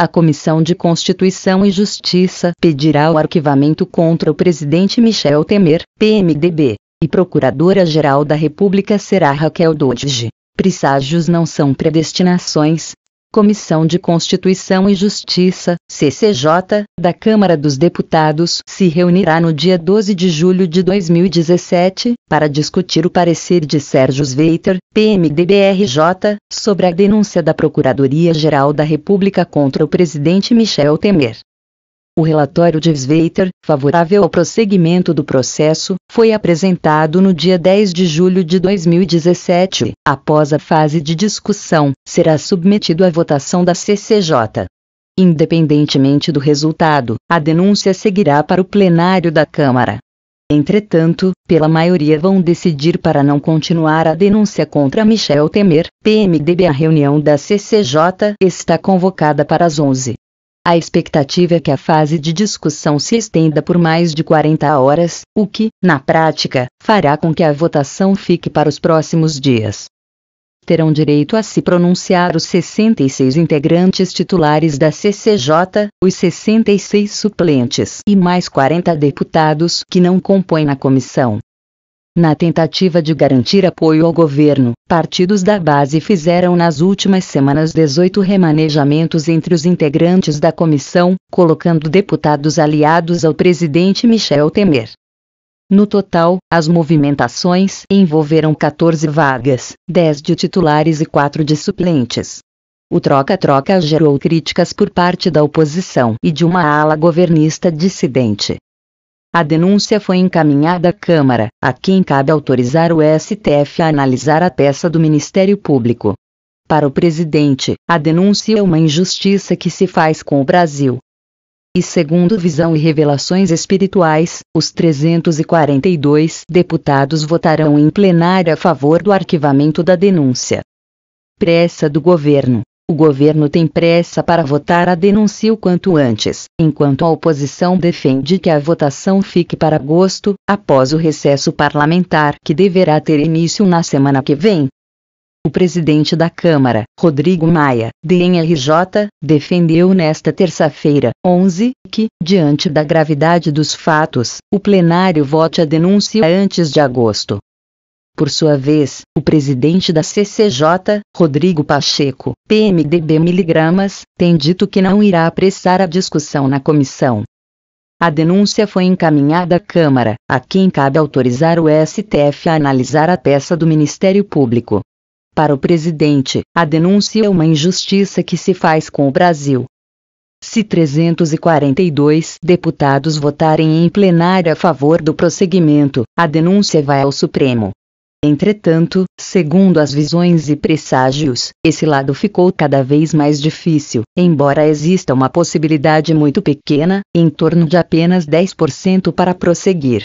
a Comissão de Constituição e Justiça pedirá o arquivamento contra o presidente Michel Temer, PMDB, e Procuradora-Geral da República será Raquel Dodge. Presságios não são predestinações, Comissão de Constituição e Justiça, CCJ, da Câmara dos Deputados, se reunirá no dia 12 de julho de 2017 para discutir o parecer de Sérgio Sveiter, PMDBRJ, sobre a denúncia da Procuradoria-Geral da República contra o presidente Michel Temer. O relatório de Sveiter, favorável ao prosseguimento do processo, foi apresentado no dia 10 de julho de 2017. Após a fase de discussão, será submetido à votação da CCJ. Independentemente do resultado, a denúncia seguirá para o plenário da Câmara. Entretanto, pela maioria vão decidir para não continuar a denúncia contra Michel Temer, PMDB. A reunião da CCJ está convocada para as 11 a expectativa é que a fase de discussão se estenda por mais de 40 horas, o que, na prática, fará com que a votação fique para os próximos dias. Terão direito a se pronunciar os 66 integrantes titulares da CCJ, os 66 suplentes e mais 40 deputados que não compõem a comissão. Na tentativa de garantir apoio ao governo, partidos da base fizeram nas últimas semanas 18 remanejamentos entre os integrantes da comissão, colocando deputados aliados ao presidente Michel Temer. No total, as movimentações envolveram 14 vagas, 10 de titulares e 4 de suplentes. O troca-troca gerou críticas por parte da oposição e de uma ala governista dissidente. A denúncia foi encaminhada à Câmara, a quem cabe autorizar o STF a analisar a peça do Ministério Público. Para o presidente, a denúncia é uma injustiça que se faz com o Brasil. E segundo visão e revelações espirituais, os 342 deputados votarão em plenário a favor do arquivamento da denúncia. Pressa do governo. O governo tem pressa para votar a denúncia o quanto antes, enquanto a oposição defende que a votação fique para agosto, após o recesso parlamentar que deverá ter início na semana que vem. O presidente da Câmara, Rodrigo Maia, DNRJ, defendeu nesta terça-feira, 11, que, diante da gravidade dos fatos, o plenário vote a denúncia antes de agosto, por sua vez, o presidente da CCJ, Rodrigo Pacheco, PMDB Miligramas, tem dito que não irá apressar a discussão na comissão. A denúncia foi encaminhada à Câmara, a quem cabe autorizar o STF a analisar a peça do Ministério Público. Para o presidente, a denúncia é uma injustiça que se faz com o Brasil. Se 342 deputados votarem em plenário a favor do prosseguimento, a denúncia vai ao Supremo. Entretanto, segundo as visões e presságios, esse lado ficou cada vez mais difícil, embora exista uma possibilidade muito pequena, em torno de apenas 10% para prosseguir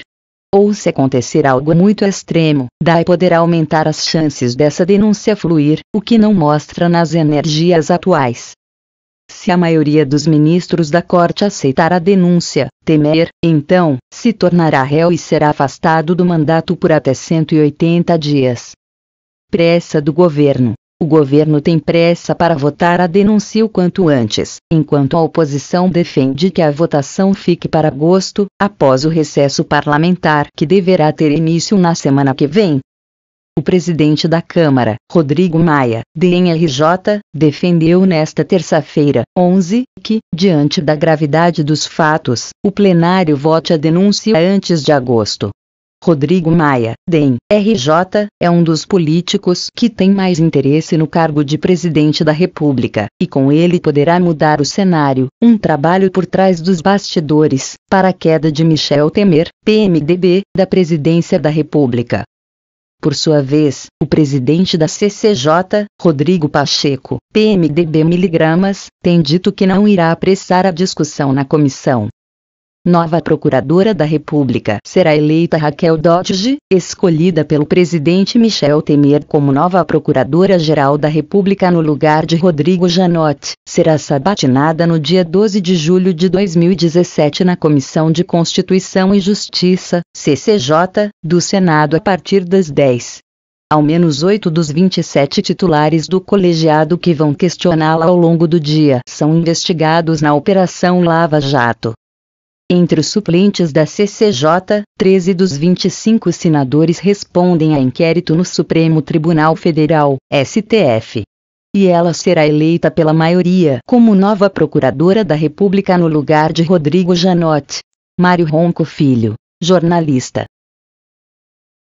ou se acontecer algo muito extremo, daí poderá aumentar as chances dessa denúncia fluir, o que não mostra nas energias atuais. Se a maioria dos ministros da corte aceitar a denúncia, Temer, então, se tornará réu e será afastado do mandato por até 180 dias. Pressa do governo. O governo tem pressa para votar a denúncia o quanto antes, enquanto a oposição defende que a votação fique para agosto, após o recesso parlamentar que deverá ter início na semana que vem, o presidente da Câmara, Rodrigo Maia, DNRJ, defendeu nesta terça-feira, 11, que, diante da gravidade dos fatos, o plenário vote a denúncia antes de agosto. Rodrigo Maia, DEM, RJ, é um dos políticos que tem mais interesse no cargo de presidente da República, e com ele poderá mudar o cenário, um trabalho por trás dos bastidores, para a queda de Michel Temer, PMDB, da presidência da República. Por sua vez, o presidente da CCJ, Rodrigo Pacheco, PMDB miligramas, tem dito que não irá apressar a discussão na comissão. Nova Procuradora da República será eleita Raquel Dodge, escolhida pelo presidente Michel Temer como nova Procuradora-Geral da República no lugar de Rodrigo Janot. Será sabatinada no dia 12 de julho de 2017 na Comissão de Constituição e Justiça, CCJ, do Senado a partir das 10. Ao menos oito dos 27 titulares do colegiado que vão questioná-la ao longo do dia são investigados na Operação Lava Jato. Entre os suplentes da CCJ, 13 dos 25 senadores respondem a inquérito no Supremo Tribunal Federal, STF. E ela será eleita pela maioria como nova Procuradora da República no lugar de Rodrigo Janotti. Mário Ronco Filho, jornalista.